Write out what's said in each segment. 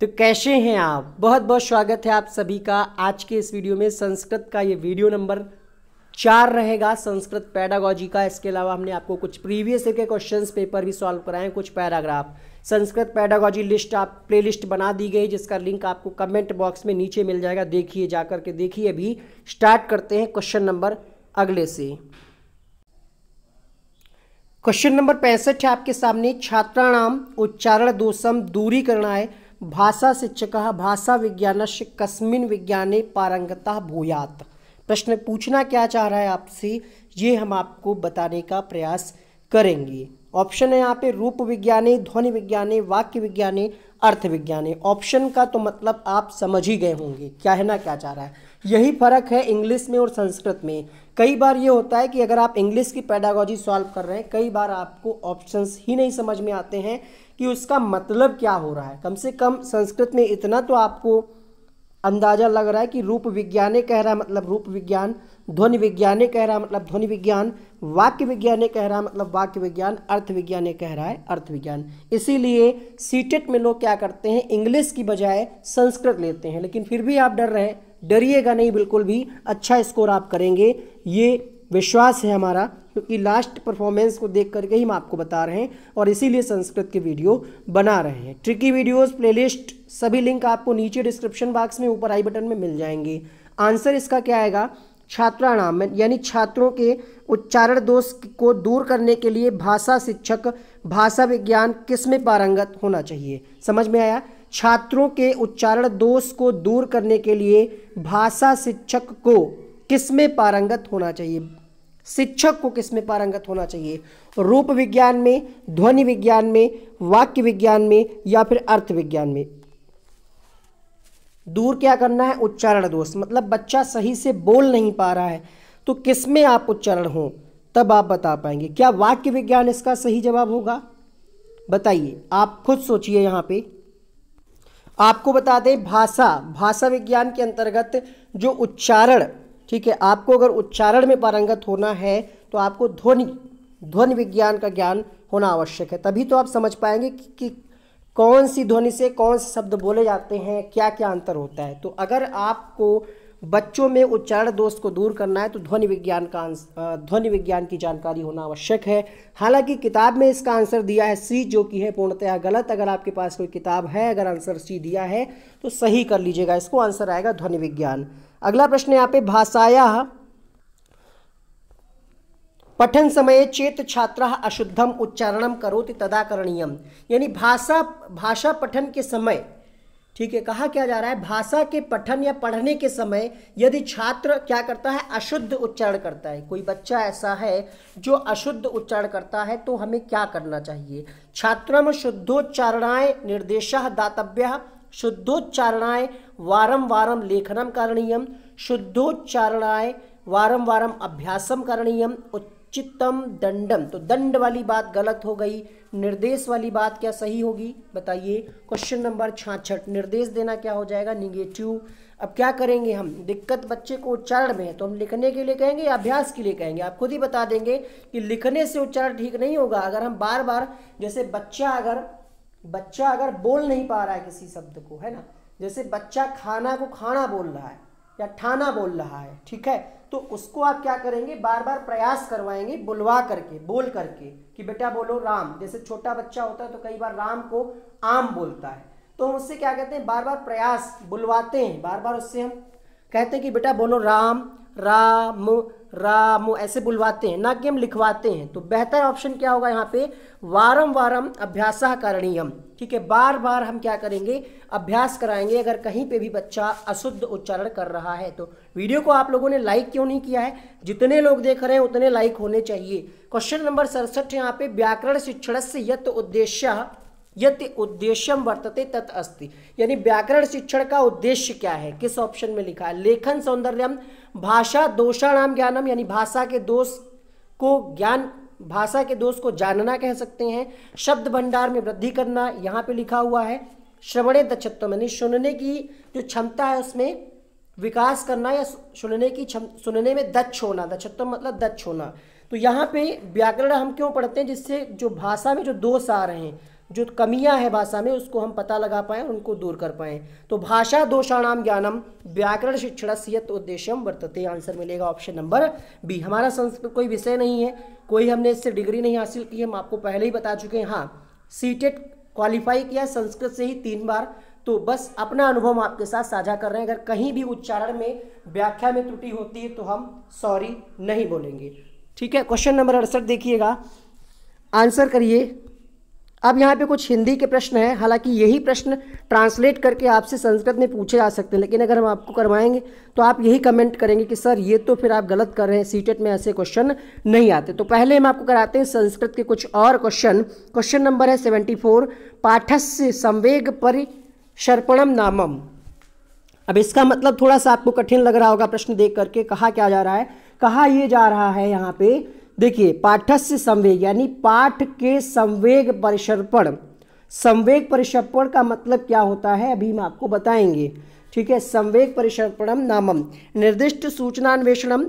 तो कैसे हैं आप बहुत बहुत स्वागत है आप सभी का आज के इस वीडियो में संस्कृत का ये वीडियो नंबर चार रहेगा संस्कृत पैडागॉजी का इसके अलावा हमने आपको कुछ प्रीवियस के क्वेश्चंस पेपर भी सॉल्व कराए कुछ पैराग्राफ संस्कृत पैडागॉजी लिस्ट आप प्लेलिस्ट बना दी गई जिसका लिंक आपको कमेंट बॉक्स में नीचे मिल जाएगा देखिए जाकर के देखिए अभी स्टार्ट करते हैं क्वेश्चन नंबर अगले से क्वेश्चन नंबर पैंसठ है आपके सामने छात्राणाम उच्चारण दोषम आए भाषा शिक्षक विज्ञान से कस्मिन विज्ञाने पारंगता भूयात प्रश्न पूछना क्या चाह रहा है आपसे ये हम आपको बताने का प्रयास करेंगे ऑप्शन है यहाँ पे रूप विज्ञाने ध्वनि विज्ञाने वाक्य विज्ञाने अर्थ विज्ञाने ऑप्शन का तो मतलब आप समझ ही गए होंगे क्या है ना क्या चाह रहा है यही फर्क है इंग्लिश में और संस्कृत में कई बार ये होता है कि अगर आप इंग्लिश की पैडागोजी सॉल्व कर रहे हैं कई बार आपको ऑप्शंस ही नहीं समझ में आते हैं कि उसका मतलब क्या हो रहा है कम से कम संस्कृत में इतना तो आपको अंदाज़ा लग रहा है कि रूप विज्ञाने कह रहा है मतलब रूप विज्ञान ध्वनि विज्ञाने कह रहा है मतलब ध्वनि विज्ञान वाक्य विज्ञाने कह रहा है मतलब वाक्य विज्ञान अर्थ विज्ञाने कह रहा है अर्थ विज्ञान इसीलिए सीटेट e में लोग क्या करते हैं इंग्लिश की बजाय संस्कृत लेते हैं लेकिन फिर भी आप डर रहे हैं डरिएगा नहीं बिल्कुल भी अच्छा स्कोर आप करेंगे ये विश्वास है हमारा क्योंकि लास्ट परफॉर्मेंस को देख करके ही हम आपको बता रहे हैं और इसीलिए संस्कृत की वीडियो बना रहे हैं ट्रिकी वीडियोस प्लेलिस्ट सभी लिंक आपको नीचे डिस्क्रिप्शन बॉक्स में ऊपर आई बटन में मिल जाएंगे आंसर इसका क्या आएगा छात्राणाम यानी छात्रों के उच्चारण दोष को दूर करने के लिए भाषा शिक्षक भाषा विज्ञान किस में पारंगत होना चाहिए समझ में आया छात्रों के उच्चारण दोष को दूर करने के लिए भाषा शिक्षक को किस में पारंगत होना चाहिए शिक्षक को किस में पारंगत होना चाहिए रूप विज्ञान में ध्वनि विज्ञान में वाक्य विज्ञान में या फिर अर्थ विज्ञान में दूर क्या करना है उच्चारण दोष मतलब बच्चा सही से बोल नहीं पा रहा है तो किस में आप उच्चारण हो तब आप बता पाएंगे क्या वाक्य विज्ञान इसका सही जवाब होगा बताइए आप खुद सोचिए यहाँ पे आपको बता दें भाषा भाषा विज्ञान के अंतर्गत जो उच्चारण ठीक है आपको अगर उच्चारण में पारंगत होना है तो आपको ध्वनि ध्वनि विज्ञान का ज्ञान होना आवश्यक है तभी तो आप समझ पाएंगे कि, कि कौन सी ध्वनि से कौन से शब्द बोले जाते हैं क्या क्या अंतर होता है तो अगर आपको बच्चों में उच्चारण दोष को दूर करना है तो ध्वनि विज्ञान का ध्वनि विज्ञान की जानकारी होना आवश्यक है हालांकि किताब में इसका आंसर दिया है सी जो कि है पूर्णतया गलत अगर आपके पास कोई किताब है अगर आंसर सी दिया है तो सही कर लीजिएगा इसको आंसर आएगा ध्वनि विज्ञान अगला प्रश्न यहाँ पे भाषाया पठन समय चेत छात्र अशुद्धम उच्चारणम करोति तदा करणीयम यानी भाषा भाषा पठन के समय ठीक है कहा क्या जा रहा है भाषा के पठन या पढ़ने के समय यदि छात्र क्या करता है अशुद्ध उच्चारण करता है कोई बच्चा ऐसा है जो अशुद्ध उच्चारण करता है तो हमें क्या करना चाहिए छात्रम शुद्धोच्चारणाएँ निर्देश दातव्य शुद्धोच्चारणाएँ वारम वारम लेखनम करणीयम शुद्धोच्चारणाएँ वारम वारम अभ्यासम करणीयम चित्तम दंडम तो दंड वाली बात गलत हो गई निर्देश वाली बात क्या सही होगी बताइए क्वेश्चन नंबर छाछठ निर्देश देना क्या हो जाएगा निगेटिव अब क्या करेंगे हम दिक्कत बच्चे को उच्चारण में है तो हम लिखने के लिए कहेंगे या अभ्यास के लिए कहेंगे आप खुद ही बता देंगे कि लिखने से उच्चारण ठीक नहीं होगा अगर हम बार बार जैसे बच्चा अगर बच्चा अगर बोल नहीं पा रहा है किसी शब्द को है ना जैसे बच्चा खाना को खाना बोल रहा है या ठाना बोल रहा है ठीक है तो उसको आप क्या करेंगे बार बार प्रयास करवाएंगे बुलवा करके बोल करके कि बेटा बोलो राम जैसे छोटा बच्चा होता है तो कई बार राम को आम बोलता है तो हम उससे क्या कहते हैं बार बार प्रयास बुलवाते हैं बार बार उससे हम कहते हैं कि बेटा बोलो राम राम राम ऐसे बुलवाते हैं ना कि हम लिखवाते हैं तो बेहतर ऑप्शन क्या होगा यहाँ पे वारम वारम अभ्यास करणीयम ठीक है बार बार हम क्या करेंगे अभ्यास कराएंगे अगर कहीं पे भी बच्चा अशुद्ध उच्चारण कर रहा है तो वीडियो को आप लोगों ने लाइक क्यों नहीं किया है जितने लोग देख रहे हैं उतने लाइक होने चाहिए क्वेश्चन नंबर सड़सठ यहाँ पे व्याकरण शिक्षण से यत उद्देश्य यत उद्देश्यम वर्तते तत् अस्ति यानी व्याकरण शिक्षण का उद्देश्य क्या है किस ऑप्शन में लिखा है लेखन सौंदर्यम भाषा दोषाणाम ज्ञानम यानी भाषा के दोष को ज्ञान भाषा के दोष को जानना कह सकते हैं शब्द भंडार में वृद्धि करना यहाँ पे लिखा हुआ है श्रवणे दक्षत्व यानी सुनने की जो क्षमता है उसमें विकास करना या सुनने की क्षम सुनने में दक्ष होना दक्षत्व मतलब दक्ष होना तो यहाँ पे व्याकरण हम क्यों पढ़ते हैं जिससे जो भाषा में जो दोष आ रहे हैं जो कमियां हैं भाषा में उसको हम पता लगा पाएँ उनको दूर कर पाएँ तो भाषा दोषाणाम ज्ञानम व्याकरण शिक्षण सियत उद्देश्यम वर्तते आंसर मिलेगा ऑप्शन नंबर बी हमारा संस्कृत कोई विषय नहीं है कोई हमने इससे डिग्री नहीं हासिल की हम आपको पहले ही बता चुके हैं हाँ सीटेट क्वालिफाई किया संस्कृत से ही तीन बार तो बस अपना अनुभव हम आपके साथ साझा कर रहे हैं अगर कहीं भी उच्चारण में व्याख्या में त्रुटि होती है तो हम सॉरी नहीं बोलेंगे ठीक है क्वेश्चन नंबर अड़सठ देखिएगा आंसर करिए अब यहाँ पे कुछ हिंदी के प्रश्न हैं हालांकि यही प्रश्न ट्रांसलेट करके आपसे संस्कृत में पूछे जा सकते हैं लेकिन अगर हम आपको करवाएंगे तो आप यही कमेंट करेंगे कि सर ये तो फिर आप गलत कर रहे हैं सीटेट e में ऐसे क्वेश्चन नहीं आते तो पहले हम आपको कराते हैं संस्कृत के कुछ और क्वेश्चन क्वेश्चन नंबर है सेवेंटी फोर पाठस्य संवेग परिशर्पणम नामम अब इसका मतलब थोड़ा सा आपको कठिन लग रहा होगा प्रश्न देख करके कहा क्या जा रहा है कहा यह जा रहा है यहाँ पे देखिए पाठस्य संवेग यानी पाठ के संवेग परिसर्पण संवेग परिसर्पण का मतलब क्या होता है अभी हम आपको बताएंगे ठीक है संवेग परिसर्पणम नामम निर्दिष्ट सूचनान्वेषणम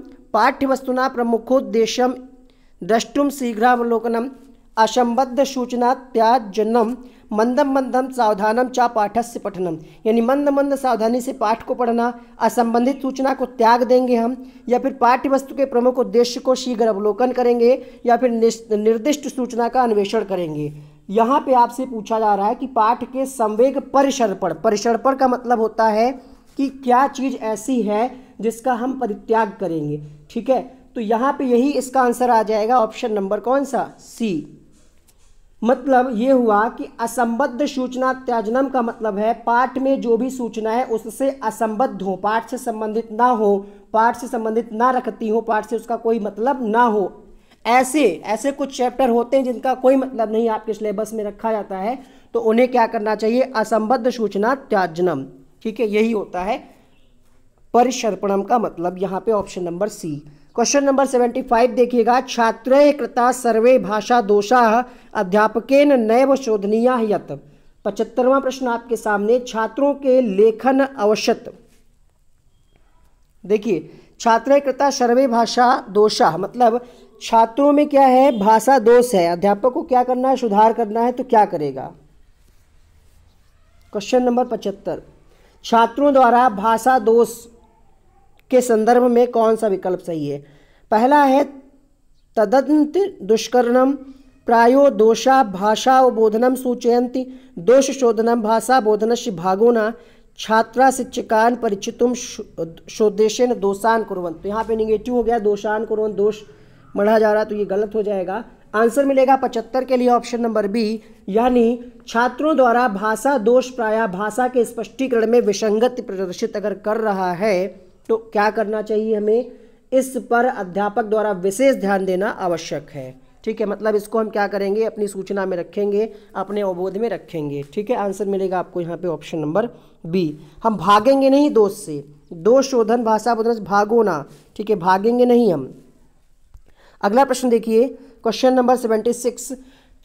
वस्तुना प्रमुखोद्देश्यम द्रष्टुम शीघ्रावलोकनम असंबद्ध सूचना त्याजनम मंदम मंदम सावधानम चा पाठस्य पठनम यानी मंद मंद सावधानी से पाठ को पढ़ना असंबंधित सूचना को त्याग देंगे हम या फिर पाठ्य वस्तु के प्रमुख उद्देश्य को शीघ्र अवलोकन करेंगे या फिर निर्दिष्ट सूचना का अन्वेषण करेंगे यहाँ पे आपसे पूछा जा रहा है कि पाठ के संवेग परिसर्पण परिसर्पण का मतलब होता है कि क्या चीज़ ऐसी है जिसका हम परित्याग करेंगे ठीक है तो यहाँ पे यही इसका आंसर आ जाएगा ऑप्शन नंबर कौन सा सी मतलब ये हुआ कि असंबद्ध सूचना त्याजनम का मतलब है पाठ में जो भी सूचना है उससे असंबद्ध हो पाठ से संबंधित ना हो पाठ से संबंधित ना रखती हो पाठ से उसका कोई मतलब ना हो ऐसे ऐसे कुछ चैप्टर होते हैं जिनका कोई मतलब नहीं आपके सिलेबस में रखा जाता है तो उन्हें क्या करना चाहिए असंबद्ध सूचना त्याजनम ठीक है यही होता है परिसर्पणम का मतलब यहाँ पे option number C question number seventy five देखिएगा छात्र कृता सर्वे भाषा दोषा अध्यापकेन नैव शोधनीया यत पचहत्तरवा प्रश्न आपके सामने छात्रों के लेखन अवश्यत देखिए छात्र कृता सर्वे भाषा दोषा मतलब छात्रों में क्या है भाषा दोष है अध्यापक को क्या करना है सुधार करना है तो क्या करेगा क्वेश्चन नंबर पचहत्तर छात्रों द्वारा भाषा दोष के संदर्भ में कौन सा विकल्प सही है पहला है तदंत दुष्कर्णम प्रायो दोषा भाषा बोधनम सूचयंती दोष शोधनम भाषा से भागो न छात्रा शिक्षिकान परिचितुम शोदेशन दोषान कुरवंत तो यहाँ पे निगेटिव हो गया दोषान कुरवंत दोष मढ़ा जा रहा तो ये गलत हो जाएगा आंसर मिलेगा पचहत्तर के लिए ऑप्शन नंबर बी यानी छात्रों द्वारा भाषा दोष प्राय भाषा के स्पष्टीकरण में विसंगति प्रदर्शित अगर कर रहा है तो क्या करना चाहिए हमें इस पर अध्यापक द्वारा विशेष ध्यान देना आवश्यक है ठीक है मतलब इसको हम क्या करेंगे अपनी सूचना में रखेंगे अपने अवबोध में रखेंगे ठीक है आंसर मिलेगा आपको यहाँ पे ऑप्शन नंबर बी हम भागेंगे नहीं दोष से दोष शोधन भाषा बोधन भागो ना ठीक है भागेंगे नहीं हम अगला प्रश्न देखिए क्वेश्चन नंबर सेवेंटी सिक्स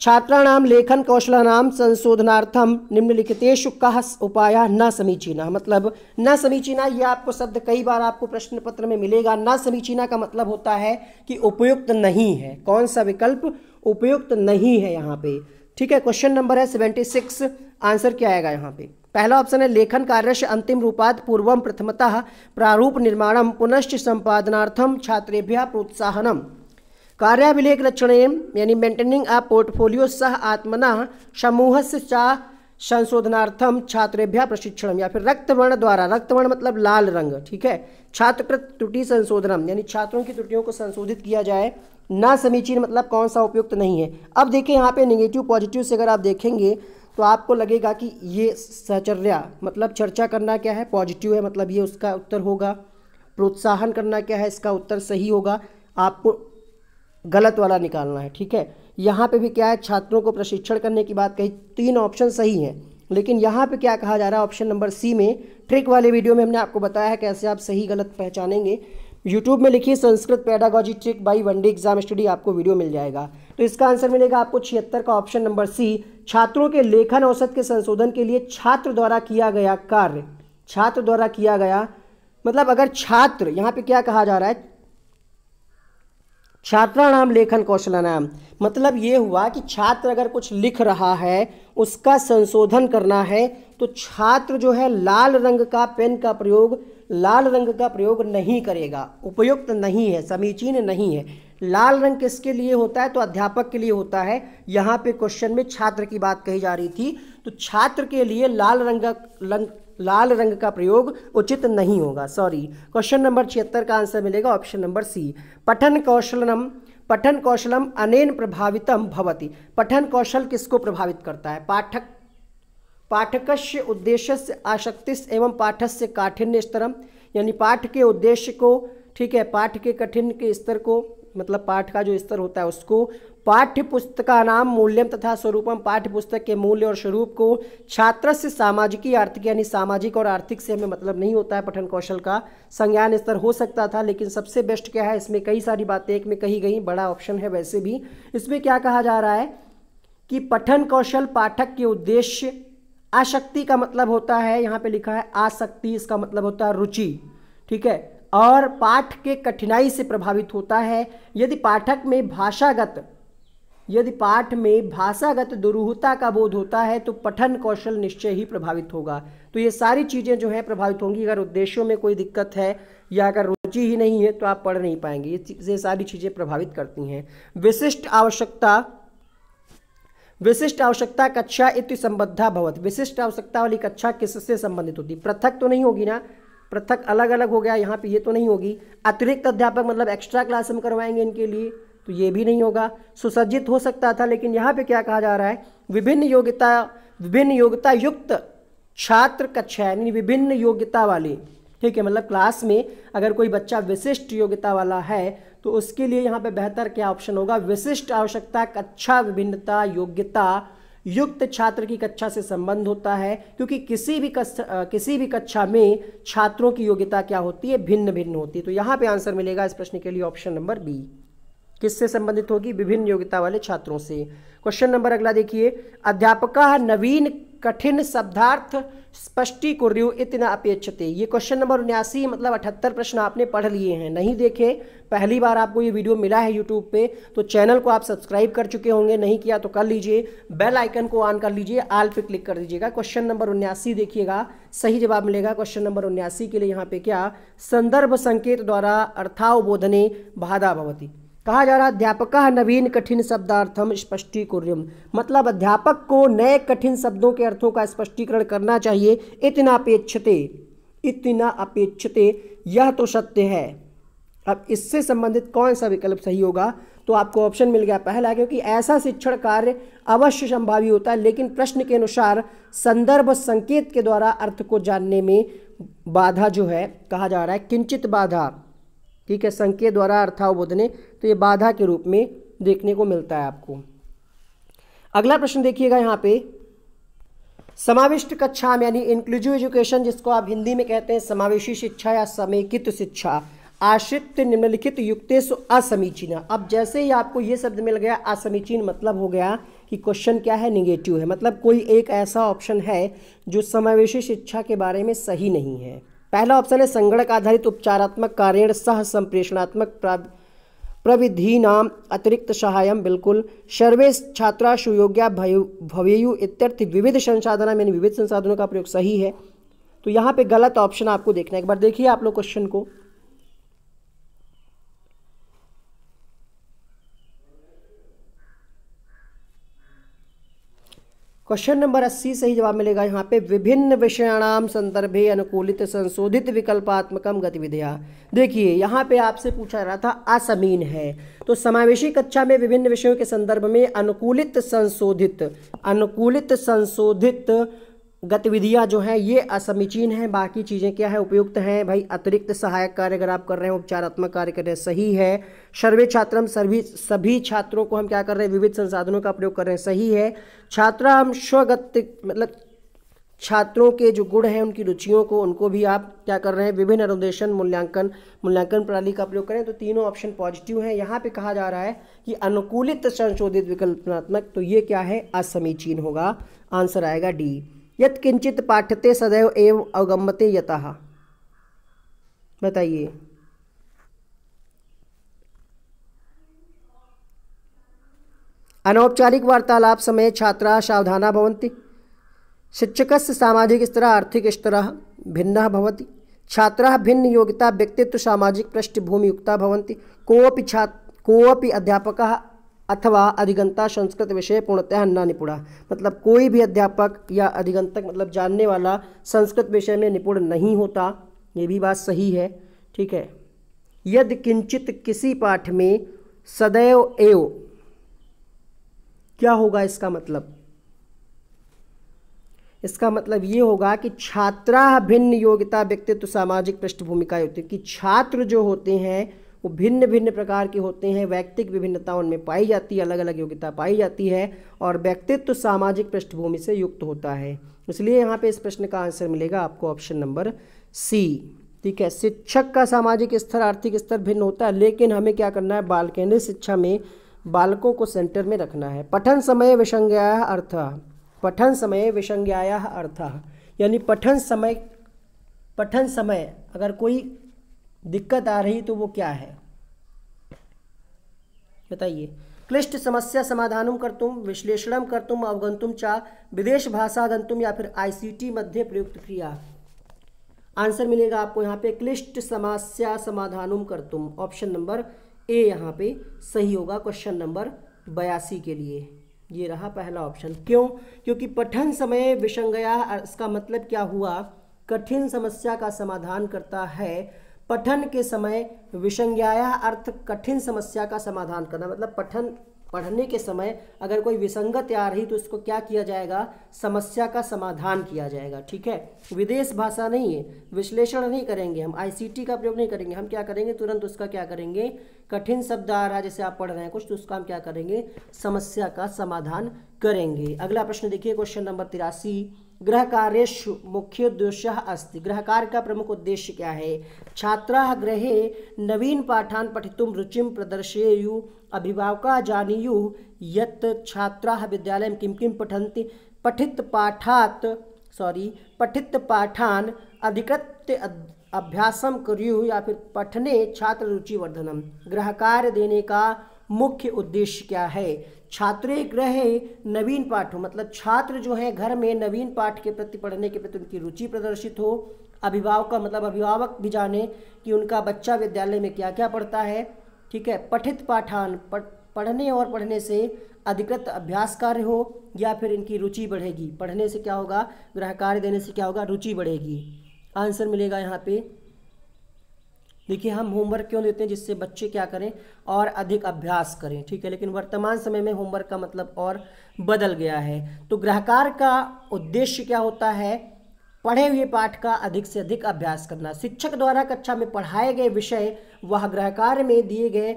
छात्राणाम लेखन कौशलानाम संशोधनार्थम निम्नलिखितेषु कः उपाय न समीचीना मतलब न समीचीना यह आपको शब्द कई बार आपको प्रश्न पत्र में मिलेगा न समीचीना का मतलब होता है कि उपयुक्त नहीं है कौन सा विकल्प उपयुक्त नहीं है यहाँ पे ठीक है क्वेश्चन नंबर है सेवेंटी सिक्स आंसर क्या आएगा यहाँ पे पहला ऑप्शन है लेखन कार्य से अंतिम रूपात पूर्व प्रथमतः प्रारूप निर्माणम पुनश्च संपादनार्थम छात्रेभ्य प्रोत्साहनम कार्याभिलेख रक्षणेन यानी मेंटेनिंग आ पोर्टफोलियो सह आत्मना समूह से चा संशोधनार्थम छात्रेभ्य प्रशिक्षण या फिर रक्तवर्ण द्वारा रक्तवर्ण मतलब लाल रंग ठीक है छात्रकृत त्रुटि संशोधनम यानी छात्रों की त्रुटियों को संशोधित किया जाए ना समीचीन मतलब कौन सा उपयुक्त नहीं है अब देखिए यहाँ पे निगेटिव पॉजिटिव से अगर आप देखेंगे तो आपको लगेगा कि ये सहचर्या मतलब चर्चा करना क्या है पॉजिटिव है मतलब ये उसका उत्तर होगा प्रोत्साहन करना क्या है इसका उत्तर सही होगा आपको गलत वाला निकालना है ठीक है यहाँ पे भी क्या है छात्रों को प्रशिक्षण करने की बात कही तीन ऑप्शन सही हैं लेकिन यहाँ पे क्या कहा जा रहा है ऑप्शन नंबर सी में ट्रिक वाले वीडियो में हमने आपको बताया है कैसे आप सही गलत पहचानेंगे यूट्यूब में लिखिए Sanskrit pedagogy trick by one day exam study आपको वीडियो मिल जाएगा तो इसका आंसर मिलेगा आपको छिहत्तर का ऑप्शन नंबर सी छात्रों के लेखन औसत के संशोधन के लिए छात्र द्वारा किया गया कार्य छात्र द्वारा किया गया मतलब अगर छात्र यहाँ पे क्या कहा जा रहा है छात्राणाम लेखन कौशलानाम मतलब ये हुआ कि छात्र अगर कुछ लिख रहा है उसका संशोधन करना है तो छात्र जो है लाल रंग का पेन का प्रयोग लाल रंग का प्रयोग नहीं करेगा उपयुक्त नहीं है समीचीन नहीं है लाल रंग किसके लिए होता है तो अध्यापक के लिए होता है यहाँ पे क्वेश्चन में छात्र की बात कही जा रही थी तो छात्र के लिए लाल रंग रंग लाल रंग का प्रयोग उचित नहीं होगा सॉरी क्वेश्चन नंबर छिहत्तर का आंसर मिलेगा ऑप्शन नंबर सी पठन कौशलम पठन कौशलम अनेन प्रभावितम भवति पठन कौशल किसको प्रभावित करता है पाठक पाठकस्य उद्देश्य से आशक्ति एवं पाठ से काठिन्य स्तरम यानी पाठ के उद्देश्य को ठीक है पाठ के कठिन के स्तर को मतलब पाठ का जो स्तर होता है उसको पाठ्य पुस्तक का नाम मूल्यम तथा स्वरूपम पाठ्य पुस्तक के मूल्य और स्वरूप को छात्र से सामाजिकी आर्थिक यानी सामाजिक और आर्थिक से हमें मतलब नहीं होता है पठन कौशल का संज्ञान स्तर हो सकता था लेकिन सबसे बेस्ट क्या है इसमें कई सारी बातें एक में कही गई बड़ा ऑप्शन है वैसे भी इसमें क्या कहा जा रहा है कि पठन कौशल पाठक के उद्देश्य आशक्ति का मतलब होता है यहाँ पे लिखा है आसक्ति इसका मतलब होता है रुचि ठीक है और पाठ के कठिनाई से प्रभावित होता है यदि पाठक में भाषागत यदि पाठ में भाषागत दुरूहता का बोध होता है तो पठन कौशल निश्चय ही प्रभावित होगा तो ये सारी चीज़ें जो हैं प्रभावित होंगी अगर उद्देश्यों में कोई दिक्कत है या अगर रुचि ही नहीं है तो आप पढ़ नहीं पाएंगे ये चीज़ें सारी चीज़ें प्रभावित करती हैं विशिष्ट आवश्यकता विशिष्ट आवश्यकता कक्षा इति संबद्धा भवत विशिष्ट आवश्यकता वाली कक्षा किससे संबंधित होती पृथक तो नहीं होगी ना पृथक अलग अलग हो गया यहाँ पे ये तो नहीं होगी अतिरिक्त अध्यापक मतलब एक्स्ट्रा क्लास हम करवाएंगे इनके लिए तो ये भी नहीं होगा सुसज्जित हो सकता था लेकिन यहाँ पे क्या कहा जा रहा है विभिन्न योग्यता विभिन्न योग्यता युक्त छात्र कक्षा यानी विभिन्न योग्यता वाले ठीक है मतलब क्लास में अगर कोई बच्चा विशिष्ट योग्यता वाला है तो उसके लिए यहाँ पे बेहतर क्या ऑप्शन होगा विशिष्ट आवश्यकता कक्षा विभिन्नता योग्यता युक्त छात्र की कक्षा से संबंध होता है क्योंकि किसी भी कक्षा किसी भी कक्षा में छात्रों की योग्यता क्या होती है भिन्न भिन्न होती है तो यहाँ पे आंसर मिलेगा इस प्रश्न के लिए ऑप्शन नंबर बी किससे संबंधित होगी विभिन्न योग्यता वाले छात्रों से क्वेश्चन नंबर अगला देखिए अध्यापक नवीन कठिन शब्दार्थ स्पष्टी कुर्यु इतना अपेक्षते ये क्वेश्चन नंबर उन्यासी मतलब अठहत्तर प्रश्न आपने पढ़ लिए हैं नहीं देखे पहली बार आपको ये वीडियो मिला है यूट्यूब पे तो चैनल को आप सब्सक्राइब कर चुके होंगे नहीं किया तो कर लीजिए बेल आइकन को ऑन कर लीजिए आल पे क्लिक कर दीजिएगा क्वेश्चन नंबर उन्यासी देखिएगा सही जवाब मिलेगा क्वेश्चन नंबर उन्यासी के लिए यहाँ पे क्या संदर्भ संकेत द्वारा अर्थावबोधने बाधा भवती कहा जा रहा अध्यापक नवीन कठिन शब्दार्थम स्पष्टीकुर्यम मतलब अध्यापक को नए कठिन शब्दों के अर्थों का स्पष्टीकरण करना चाहिए इतना अपेक्षते इतना अपेक्षते यह तो सत्य है अब इससे संबंधित कौन सा विकल्प सही होगा तो आपको ऑप्शन मिल गया पहला क्योंकि ऐसा शिक्षण कार्य अवश्य संभावी होता है लेकिन प्रश्न के अनुसार संदर्भ संकेत के द्वारा अर्थ को जानने में बाधा जो है कहा जा रहा है किंचित बाधा ठीक है संकेत द्वारा अर्थावबोधने तो ये बाधा के रूप में देखने को मिलता है आपको अगला प्रश्न देखिएगा यहाँ पे समाविष्ट कक्षा में यानी इंक्लूसिव एजुकेशन जिसको आप हिंदी में कहते हैं समावेशी शिक्षा या समेकित शिक्षा आश्रित निम्नलिखित युक्ते सु असमीचीन अब जैसे ही आपको ये शब्द मिल गया असमीचीन मतलब हो गया कि क्वेश्चन क्या है निगेटिव है मतलब कोई एक ऐसा ऑप्शन है जो समावेशी शिक्षा के बारे में सही नहीं है पहला ऑप्शन है संगणक आधारित उपचारात्मक कार्य सह संप्रेषणात्मक प्रविधीनाम् अतिरिक्त सहायम बिल्कुल सर्वे छात्रा सुयोग्या भवेयु इत्यर्थ विविध संसाधन यानी विविध संसाधनों का प्रयोग सही है तो यहाँ पे गलत ऑप्शन आपको देखना है एक बार देखिए आप लोग क्वेश्चन को क्वेश्चन नंबर अस्सी सही जवाब मिलेगा यहाँ पे विभिन्न विषयाणाम संदर्भे अनुकूलित संशोधित विकल्पात्मकम गतिविधियाँ देखिए यहाँ पे आपसे पूछा रहा था असमीन है तो समावेशी कक्षा में विभिन्न विषयों के संदर्भ में अनुकूलित संशोधित अनुकूलित संशोधित गतिविधियां जो हैं ये असमीचीन हैं बाकी चीज़ें क्या है उपयुक्त हैं भाई अतिरिक्त सहायक कार्य अगर आप कर रहे हैं उपचारात्मक कार्य कर रहे हैं सही है सर्वे छात्रम सभी सभी छात्रों को हम क्या कर रहे हैं विविध संसाधनों का प्रयोग कर रहे हैं सही है छात्रा हम स्वगत मतलब छात्रों के जो गुण हैं उनकी रुचियों को उनको भी आप क्या कर रहे हैं विभिन्न अनुदेशन मूल्यांकन मूल्यांकन प्रणाली का प्रयोग करें तो तीनों ऑप्शन पॉजिटिव हैं यहाँ पे कहा जा रहा है कि अनुकूलित संशोधित विकल्पनात्मक तो ये क्या है असमीचीन होगा आंसर आएगा डी यत्किंचित पाठ्यते सदैव एवं अवगम्यते यतः बताइए अनौपचारिक वार्तालाप समय छात्रा सावधाना भवन्ति शिक्षक सामाजिक स्तर आर्थिक स्तर भिन्न भवति छात्रा भिन्न योग्यता व्यक्तित्व सामाजिक पृष्ठभूमि युक्ता भवन्ति कोऽपि छात्र कोऽपि अध्यापकः अथवा अधिगंता संस्कृत विषय पूर्णतः न निपुणा मतलब कोई भी अध्यापक या अधिगंतक मतलब जानने वाला संस्कृत विषय में निपुण नहीं होता ये भी बात सही है ठीक है यदि किंचित किसी पाठ में सदैव एव क्या होगा इसका मतलब इसका मतलब ये होगा कि छात्रा भिन्न योग्यता व्यक्तित्व सामाजिक पृष्ठभूमिका होती है कि छात्र जो होते हैं वो भिन्न भिन्न प्रकार के होते हैं व्यक्तिक विभिन्नता उनमें पाई जाती है अलग अलग योग्यता पाई जाती है और व्यक्तित्व सामाजिक पृष्ठभूमि से युक्त होता है इसलिए यहाँ पे इस प्रश्न का आंसर मिलेगा आपको ऑप्शन नंबर सी ठीक है शिक्षक का सामाजिक स्तर आर्थिक स्तर भिन्न होता है लेकिन हमें क्या करना है बाल केंद्रीय शिक्षा में बालकों को सेंटर में रखना है पठन समय विसंज्ञा अर्थ पठन समय विसंज्ञाया अर्थ यानी पठन समय पठन समय अगर कोई दिक्कत आ रही तो वो क्या है बताइए क्लिष्ट समस्या तुम विश्लेषण कर तुम अवगंतुम चा विदेश भाषा गंतुम या फिर आईसीटी मध्य प्रयुक्त क्रिया आंसर मिलेगा आपको यहाँ पे क्लिष्ट समस्या कर तुम ऑप्शन नंबर ए यहाँ पे सही होगा क्वेश्चन नंबर बयासी के लिए ये रहा पहला ऑप्शन क्यों क्योंकि पठन समय विषंगया इसका मतलब क्या हुआ कठिन समस्या का समाधान करता है पठन के समय विसंज्ञाया अर्थ कठिन समस्या का समाधान करना मतलब पठन पढ़ने के समय अगर कोई विसंगत आ रही तो उसको क्या किया जाएगा समस्या का समाधान किया जाएगा ठीक है विदेश भाषा नहीं है विश्लेषण नहीं करेंगे हम आईसीटी का प्रयोग नहीं करेंगे हम क्या करेंगे तुरंत उसका क्या करेंगे कठिन शब्द आ रहा है जैसे आप पढ़ रहे हैं कुछ तो उसका हम क्या करेंगे समस्या का समाधान करेंगे अगला प्रश्न देखिए क्वेश्चन नंबर तिरासी गृहकार्येषु अस्त अस्ति कार्य का प्रमुख उद्देश्य क्या है छात्र गृह नवीन पाठान् पठितुं रुचि प्रदर्शयेयुः अभिभावकाः जानीयुः यत् विद्यालय विद्यालयं किम किं पठन्ति पठित पाठात सॉरी पठित पाठान अधिकृत्य अभ्यासम करियु या फिर पठने छात्र रुचि वर्धनम गृह कार्य देने का मुख्य उद्देश्य क्या है छात्रे ग्रह नवीन पाठ हो मतलब छात्र जो हैं घर में नवीन पाठ के प्रति पढ़ने के प्रति उनकी रुचि प्रदर्शित हो अभिभावक का मतलब अभिभावक भी जाने कि उनका बच्चा विद्यालय में क्या क्या पढ़ता है ठीक है पठित पाठान पढ़ने और पढ़ने से अधिकृत अभ्यास कार्य हो या फिर इनकी रुचि बढ़ेगी पढ़ने से क्या होगा ग्रह कार्य देने से क्या होगा रुचि बढ़ेगी आंसर मिलेगा यहाँ पे देखिए हम होमवर्क क्यों देते हैं जिससे बच्चे क्या करें और अधिक अभ्यास करें ठीक है लेकिन वर्तमान समय में होमवर्क का मतलब और बदल गया है तो ग्राहकार का उद्देश्य क्या होता है पढ़े हुए पाठ का अधिक से अधिक अभ्यास करना शिक्षक द्वारा कक्षा में पढ़ाए गए विषय वह ग्रहकार में दिए गए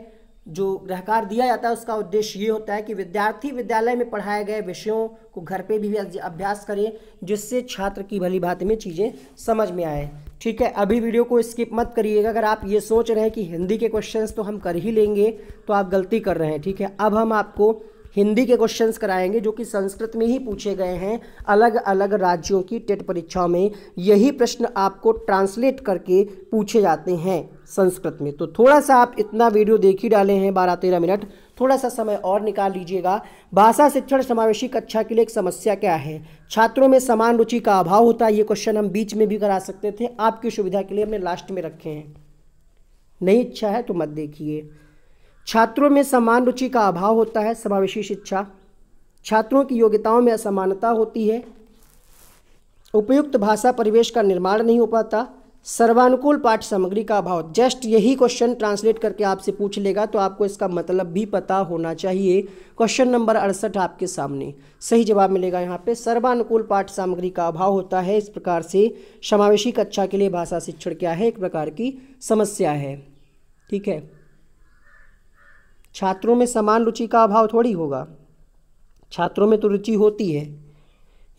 जो ग्रहकार दिया जाता है उसका उद्देश्य ये होता है कि विद्यार्थी विद्यालय में पढ़ाए गए विषयों को घर पे भी अभ्यास करें जिससे छात्र की भली भांति में चीज़ें समझ में आए ठीक है अभी वीडियो को स्किप मत करिएगा अगर आप ये सोच रहे हैं कि हिंदी के क्वेश्चंस तो हम कर ही लेंगे तो आप गलती कर रहे हैं ठीक है अब हम आपको हिंदी के क्वेश्चंस कराएंगे जो कि संस्कृत में ही पूछे गए हैं अलग अलग राज्यों की टेट परीक्षाओं में यही प्रश्न आपको ट्रांसलेट करके पूछे जाते हैं संस्कृत में तो थोड़ा सा आप इतना वीडियो देख ही डाले हैं बारह तेरह मिनट थोड़ा सा समय और निकाल लीजिएगा भाषा शिक्षण समावेशी कक्षा के लिए एक समस्या क्या है छात्रों में समान रुचि का अभाव होता है ये क्वेश्चन हम बीच में भी करा सकते थे आपकी सुविधा के लिए हमने लास्ट में रखे हैं नहीं इच्छा है तो मत देखिए छात्रों में समान रुचि का अभाव होता है समावेशी शिक्षा छात्रों की योग्यताओं में असमानता होती है उपयुक्त भाषा परिवेश का निर्माण नहीं हो पाता सर्वानुकूल पाठ सामग्री का अभाव जस्ट यही क्वेश्चन ट्रांसलेट करके आपसे पूछ लेगा तो आपको इसका मतलब भी पता होना चाहिए क्वेश्चन नंबर अड़सठ आपके सामने सही जवाब मिलेगा यहाँ पे सर्वानुकूल पाठ सामग्री का अभाव होता है इस प्रकार से समावेशी कक्षा के लिए भाषा शिक्षण क्या है एक प्रकार की समस्या है ठीक है छात्रों में समान रुचि का अभाव थोड़ी होगा छात्रों में तो रुचि होती है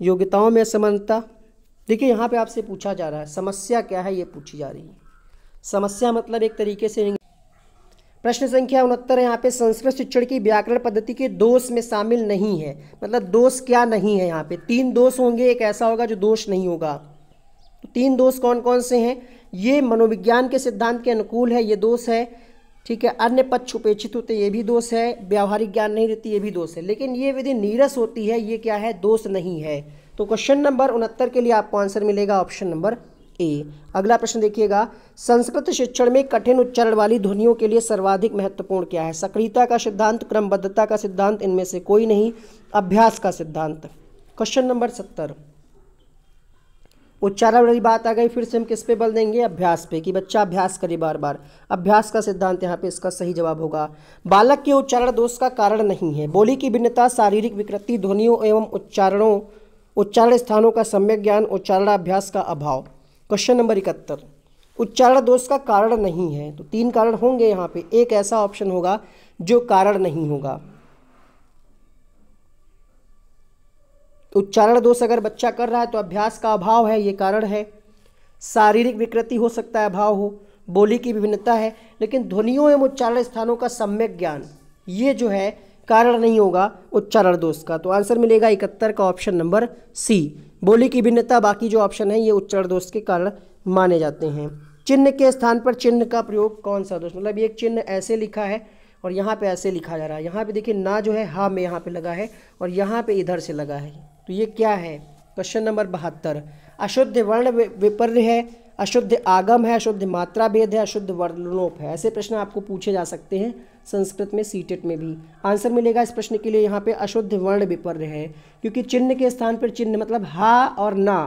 योग्यताओं में असमानता देखिए यहाँ पे आपसे पूछा जा रहा है समस्या क्या है ये पूछी जा रही है समस्या मतलब एक तरीके से प्रश्न संख्या उनहत्तर यहाँ पे संस्कृत शिक्षण की व्याकरण पद्धति के दोष में शामिल नहीं है मतलब दोष क्या नहीं है यहाँ पे तीन दोष होंगे एक ऐसा होगा जो दोष नहीं होगा तो तीन दोष कौन कौन से हैं ये मनोविज्ञान के सिद्धांत के अनुकूल है ये दोष है ठीक है अन्य पक्ष उपेक्षित होते ये भी दोष है व्यावहारिक ज्ञान नहीं रहती ये भी दोष है लेकिन ये विधि नीरस होती है ये क्या है दोष नहीं है तो क्वेश्चन नंबर उनहत्तर के लिए आपको आंसर मिलेगा ऑप्शन नंबर ए अगला प्रश्न देखिएगा संस्कृत शिक्षण में कठिन उच्चारण वाली ध्वनियों के लिए सर्वाधिक महत्वपूर्ण क्या है सक्रियता का सिद्धांत क्रमबद्धता का सिद्धांत इनमें से कोई नहीं अभ्यास का सिद्धांत क्वेश्चन नंबर सत्तर उच्चारण वाली बात आ गई फिर से हम किस पे बल देंगे अभ्यास पे कि बच्चा अभ्यास करे बार बार अभ्यास का सिद्धांत यहाँ पे इसका सही जवाब होगा बालक के उच्चारण दोष का कारण नहीं है बोली की भिन्नता शारीरिक विकृति ध्वनियों एवं उच्चारणों उच्चारण स्थानों का सम्यक ज्ञान उच्चारणाभ्यास का अभाव क्वेश्चन नंबर इकहत्तर उच्चारण दोष का कारण नहीं है तो तीन कारण होंगे यहाँ पे एक ऐसा ऑप्शन होगा जो कारण नहीं होगा उच्चारण दोष अगर बच्चा कर रहा है तो अभ्यास का अभाव है ये कारण है शारीरिक विकृति हो सकता है अभाव हो बोली की विभिन्नता है लेकिन ध्वनियों एवं उच्चारण स्थानों का सम्यक ज्ञान ये जो है कारण नहीं होगा उच्चारण दोष का तो आंसर मिलेगा इकहत्तर का ऑप्शन नंबर सी बोली की भिन्नता बाकी जो ऑप्शन है ये उच्चारण दोष के कारण माने जाते हैं चिन्ह के स्थान पर चिन्ह का प्रयोग कौन सा दोष मतलब एक चिन्ह ऐसे लिखा है और यहाँ पे ऐसे लिखा जा रहा है यहाँ पे देखिए ना जो है हा में यहाँ पे लगा है और यहाँ पे इधर से लगा है तो ये क्या है क्वेश्चन नंबर बहत्तर अशुद्ध वर्ण विपर्य है अशुद्ध आगम है अशुद्ध मात्रा भेद है अशुद्ध वर्णलोप है ऐसे प्रश्न आपको पूछे जा सकते हैं संस्कृत में सी में भी आंसर मिलेगा इस प्रश्न के लिए यहाँ पे अशुद्ध वर्ण विपर्य है क्योंकि चिन्ह के स्थान पर चिन्ह मतलब हा और ना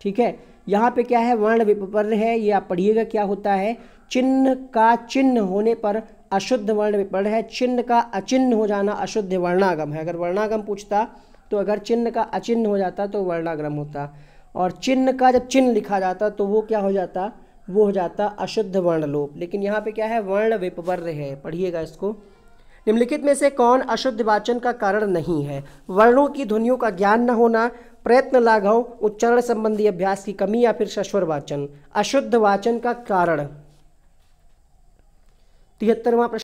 ठीक है यहाँ पे क्या है वर्ण विपर्य है ये आप पढ़िएगा क्या होता है चिन्ह का चिन्ह होने पर अशुद्ध वर्ण विपर्य है चिन्ह का अचिन्ह हो जाना अशुद्ध वर्णागम है अगर वर्णागम पूछता तो अगर चिन्ह का अचिन्ह हो जाता तो वर्णागम होता और चिन्ह का जब चिन्ह लिखा जाता तो वो क्या हो जाता वो हो जाता अशुद्ध वर्ण लोप लेकिन यहाँ पे क्या है वर्ण विपवर्य है पढ़िएगा इसको निम्नलिखित में से कौन अशुद्ध वाचन का कारण नहीं है वर्णों की ध्वनियों का ज्ञान न होना प्रयत्न लाघव उच्चारण संबंधी अभ्यास की कमी या फिर सश्वर वाचन अशुद्ध वाचन का कारण तिहत्तरवा प्रश्न